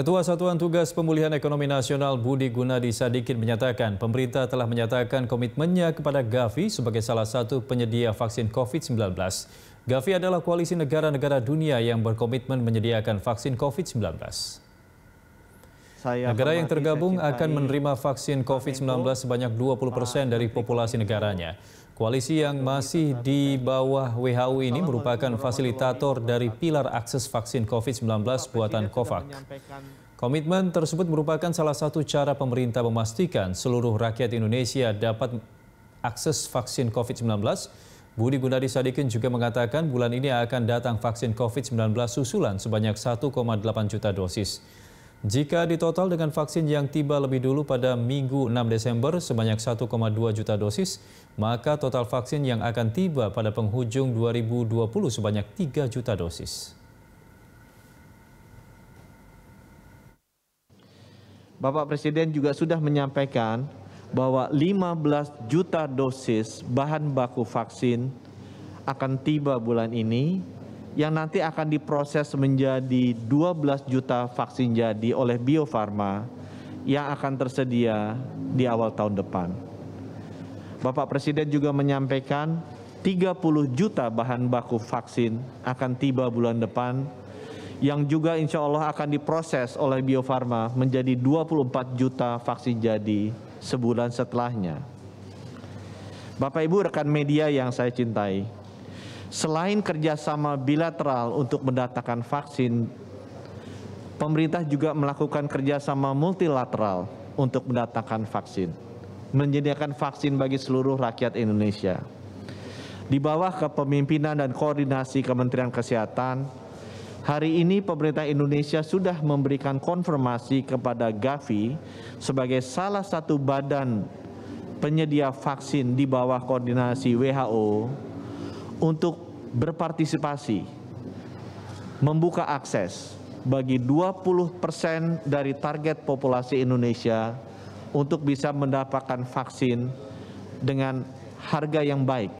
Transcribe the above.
Ketua Satuan Tugas Pemulihan Ekonomi Nasional Budi Gunadi Sadikin menyatakan pemerintah telah menyatakan komitmennya kepada Gavi sebagai salah satu penyedia vaksin COVID-19. Gavi adalah koalisi negara-negara dunia yang berkomitmen menyediakan vaksin COVID-19. Negara yang tergabung akan menerima vaksin COVID-19 sebanyak 20 persen dari populasi negaranya. Koalisi yang masih di bawah WHO ini merupakan fasilitator dari pilar akses vaksin COVID-19 buatan Covax. Komitmen tersebut merupakan salah satu cara pemerintah memastikan seluruh rakyat Indonesia dapat akses vaksin COVID-19. Budi Gunadi Sadikin juga mengatakan bulan ini akan datang vaksin COVID-19 susulan sebanyak 1,8 juta dosis. Jika ditotal dengan vaksin yang tiba lebih dulu pada Minggu 6 Desember sebanyak 1,2 juta dosis, maka total vaksin yang akan tiba pada penghujung 2020 sebanyak 3 juta dosis. Bapak Presiden juga sudah menyampaikan bahwa 15 juta dosis bahan baku vaksin akan tiba bulan ini yang nanti akan diproses menjadi 12 juta vaksin jadi oleh Bio Farma yang akan tersedia di awal tahun depan. Bapak Presiden juga menyampaikan 30 juta bahan baku vaksin akan tiba bulan depan yang juga insya Allah akan diproses oleh Bio Farma menjadi 24 juta vaksin jadi sebulan setelahnya. Bapak Ibu rekan media yang saya cintai, Selain kerjasama bilateral untuk mendatangkan vaksin, pemerintah juga melakukan kerjasama multilateral untuk mendatangkan vaksin, menyediakan vaksin bagi seluruh rakyat Indonesia. Di bawah kepemimpinan dan koordinasi Kementerian Kesehatan, Hari ini pemerintah Indonesia sudah memberikan konfirmasi kepada Gavi sebagai salah satu badan penyedia vaksin di bawah koordinasi WHO untuk berpartisipasi membuka akses bagi 20% dari target populasi Indonesia untuk bisa mendapatkan vaksin dengan harga yang baik.